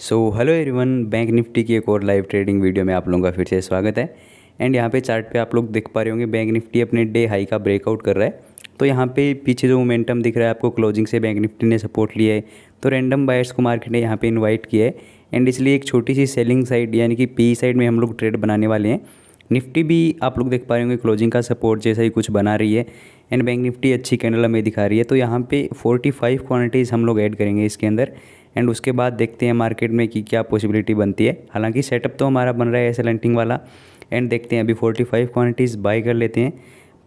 सो hello everyone Bank Nifty की एक और लाइव ट्रेडिंग वीडियो में आप लोगों का फिर से स्वागत है एंड यहाँ पे चार्ट पे आप लोग देख पा रहे होंगे बैंक निफ्टी अपने डे हाई का ब्रेकआउट कर रहा है तो यहाँ पे पीछे जो मोमेंटम दिख रहा है आपको क्लोजिंग से बैंक निफ्टी ने सपोर्ट लिया है तो रैंडम बायर्स को मार्केट ने यहाँ पर इन्वाइट किया है एंड इसलिए एक छोटी सी सेलिंग साइड यानी कि पी साइड में हम लोग ट्रेड बनाने वाले हैं निफ्टी भी आप लोग देख पा रहे होंगे क्लोजिंग का सपोर्ट जैसा ही कुछ बना रही है एंड बैंक निफ्टी अच्छी कैंडल हमें दिखा रही है तो यहाँ पे 45 क्वांटिटीज़ हम लोग ऐड करेंगे इसके अंदर एंड उसके बाद देखते हैं मार्केट में कि क्या पॉसिबिलिटी बनती है हालांकि सेटअप तो हमारा बन रहा है ऐसे लेंटिंग वाला एंड देखते हैं अभी फोर्टी फाइव क्वान्टिटीज़ बाई कर लेते हैं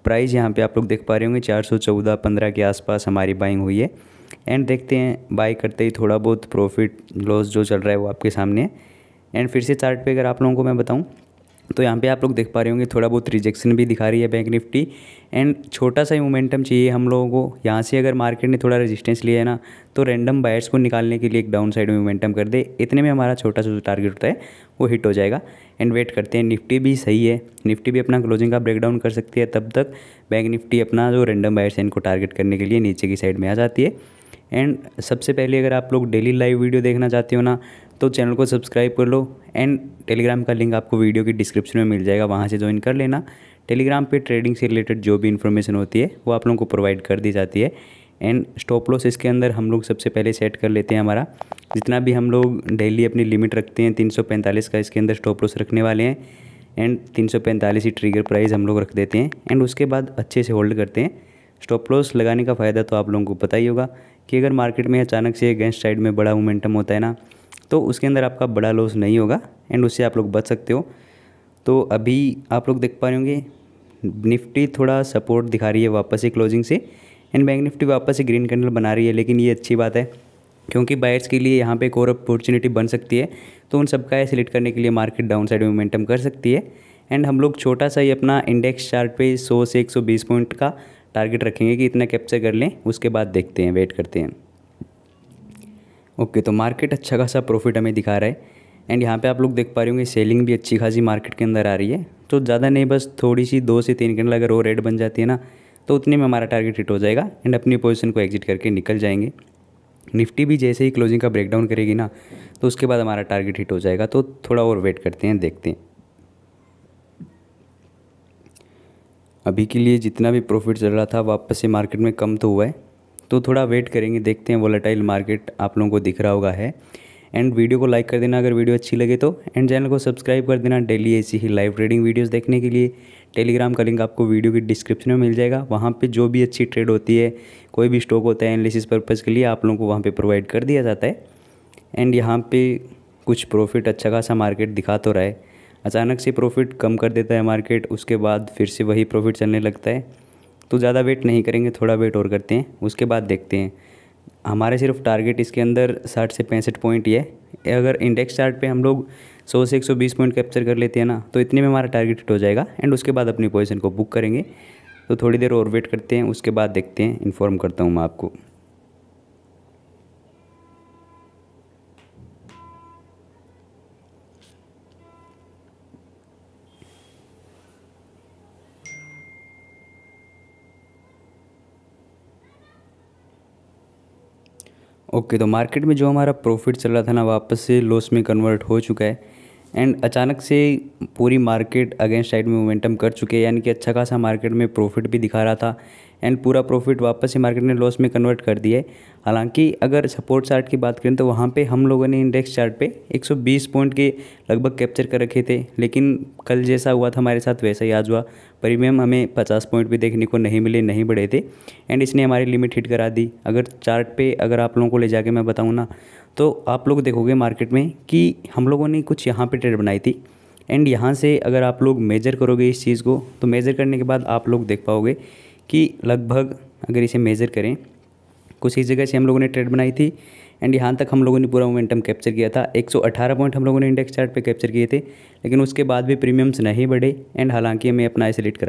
प्राइस यहाँ पे आप लोग देख पा रहे होंगे चार सौ चौदह पंद्रह के आसपास हमारी बाइंग हुई है एंड देखते हैं बाई करते ही थोड़ा बहुत प्रॉफिट लॉस जो चल रहा है वो आपके सामने है एंड फिर से चार्ट पे अगर आप लोगों को मैं बताऊँ तो यहाँ पे आप लोग देख पा रहे होंगे थोड़ा बहुत रिजेक्शन भी दिखा रही है बैंक निफ्टी एंड छोटा सा ही मोमेंटम चाहिए हम लोगों को यहाँ से अगर मार्केट ने थोड़ा रेजिस्टेंस लिया है ना तो रैंडम बायर्स को निकालने के लिए एक डाउन साइड मोमेंटम कर दे इतने में हमारा छोटा सा जो टारगेट होता है वो हिट हो जाएगा एंड वेट करते हैं निफ्टी भी सही है निफ्टी भी अपना क्लोजिंग का ब्रेकडाउन कर सकती है तब तक बैंक निफ्टी अपना जो रैंडम बायर्स है इनको टारगेट करने के लिए नीचे की साइड में आ जाती है एंड सबसे पहले अगर आप लोग डेली लाइव वीडियो देखना चाहते हो ना तो चैनल को सब्सक्राइब कर लो एंड टेलीग्राम का लिंक आपको वीडियो की डिस्क्रिप्शन में मिल जाएगा वहाँ से ज्वाइन कर लेना टेलीग्राम पे ट्रेडिंग से रिलेटेड जो भी इन्फॉर्मेशन होती है वो आप लोगों को प्रोवाइड कर दी जाती है एंड स्टॉप लॉस इसके अंदर हम लोग सबसे पहले सेट कर लेते हैं हमारा जितना भी हम लोग डेली अपनी लिमिट रखते हैं 345 का इसके अंदर स्टॉप लॉस रखने वाले हैं एंड 345 ही ट्रिगर प्राइस हम लोग रख देते हैं एंड उसके बाद अच्छे से होल्ड करते हैं स्टॉप लॉस लगाने का फ़ायदा तो आप लोगों को पता ही होगा कि अगर मार्केट में अचानक से अगेंस्ट साइड में बड़ा मोमेंटम होता है ना तो उसके अंदर आपका बड़ा लॉस नहीं होगा एंड उससे आप लोग बच सकते हो तो अभी आप लोग देख पा रहे होंगे निफ्टी थोड़ा सपोर्ट दिखा रही है वापस से क्लोजिंग से एंड बैंक निफ्टी वापस से ग्रीन कैंडल बना रही है लेकिन ये अच्छी बात है क्योंकि बायर्स के लिए यहाँ पे एक और अपॉर्चुनिटी बन सकती है तो उन सबका सिलेक्ट करने के लिए मार्केट डाउन साइड मोमेंटम कर सकती है एंड हम लोग छोटा सा ही अपना इंडेक्स चार्ट पे 100 से 120 पॉइंट का टारगेट रखेंगे कि इतना कैप्चर कर लें उसके बाद देखते हैं वेट करते हैं ओके तो मार्केट अच्छा खासा प्रॉफिट हमें दिखा रहा है एंड यहाँ पे आप लोग देख पा रहे होंगे सेलिंग भी अच्छी खासी मार्केट के अंदर आ रही है तो ज़्यादा नहीं बस थोड़ी सी दो से तीन कैंडल अगर वो रेड बन जाती है ना तो उतने में हमारा टारगेट हिट हो जाएगा एंड अपनी पोजिशन को एग्जिट करके निकल जाएंगे निफ्टी भी जैसे ही क्लोजिंग का ब्रेकडाउन करेगी ना तो उसके बाद हमारा टारगेट हिट हो जाएगा तो थोड़ा और वेट करते हैं देखते हैं अभी के लिए जितना भी प्रॉफिट चल रहा था वापस से मार्केट में कम तो हुआ है तो थोड़ा वेट करेंगे देखते हैं वोलेटाइल मार्केट आप लोगों को दिख रहा होगा है एंड वीडियो को लाइक कर देना अगर वीडियो अच्छी लगे तो एंड चैनल को सब्सक्राइब कर देना डेली ऐसी ही लाइव ट्रेडिंग वीडियोस देखने के लिए टेलीग्राम का लिंक आपको वीडियो की डिस्क्रिप्शन में मिल जाएगा वहाँ पे जो भी अच्छी ट्रेड होती है कोई भी स्टॉक होता है एनालिसिस पर्पज़ के लिए आप लोगों को वहाँ पर प्रोवाइड कर दिया जाता है एंड यहाँ पर कुछ प्रॉफिट अच्छा खासा मार्केट दिखा तो रहा है अचानक से प्रॉफिट कम कर देता है मार्केट उसके बाद फिर से वही प्रॉफिट चलने लगता है तो ज़्यादा वेट नहीं करेंगे थोड़ा वेट और करते हैं उसके बाद देखते हैं हमारे सिर्फ टारगेट इसके अंदर साठ से पैंसठ पॉइंट ही है अगर इंडेक्स चार्ट पे हम लोग सौ से एक सौ बीस पॉइंट कैप्चर कर लेते हैं ना तो इतने में हमारा टारगेट हिट हो जाएगा एंड उसके बाद अपनी पोजीशन को बुक करेंगे तो थोड़ी देर और वेट करते हैं उसके बाद देखते हैं इन्फॉर्म करता हूँ मैं आपको ओके तो मार्केट में जो हमारा प्रॉफिट चल रहा था ना वापस से लॉस में कन्वर्ट हो चुका है एंड अचानक से पूरी मार्केट अगेंस्ट साइड में मोमेंटम कर चुके हैं यानी कि अच्छा खासा मार्केट में प्रॉफिट भी दिखा रहा था एंड पूरा प्रॉफिट वापस ही मार्केट ने लॉस में कन्वर्ट कर दिया है हालांकि अगर सपोर्ट चार्ट की बात करें तो वहाँ पे हम लोगों ने इंडेक्स चार्ट पे 120 पॉइंट के लगभग कैप्चर कर रखे थे लेकिन कल जैसा हुआ था हमारे साथ वैसा ही आज हुआ प्रीमियम हमें 50 पॉइंट भी देखने को नहीं मिले नहीं बढ़े थे एंड इसने हमारी लिमिट हिट करा दी अगर चार्ट पे अगर आप लोगों को ले जाके मैं बताऊँ ना तो आप लोग देखोगे मार्केट में कि हम लोगों ने कुछ यहाँ पर ट्रेड बनाई थी एंड यहाँ से अगर आप लोग मेजर करोगे इस चीज़ को तो मेजर करने के बाद आप लोग देख पाओगे कि लगभग अगर इसे मेज़र करें कुछ इस जगह से हम लोगों ने ट्रेड बनाई थी एंड यहाँ तक हम लोगों ने पूरा मोमेंटम कैप्चर किया था 118 पॉइंट हम लोगों ने इंडेक्स चार्ट पे कैप्चर किए थे लेकिन उसके बाद भी प्रीमियम्स नहीं बढ़े एंड हालांकि हमें अपना आइसोलेट कराना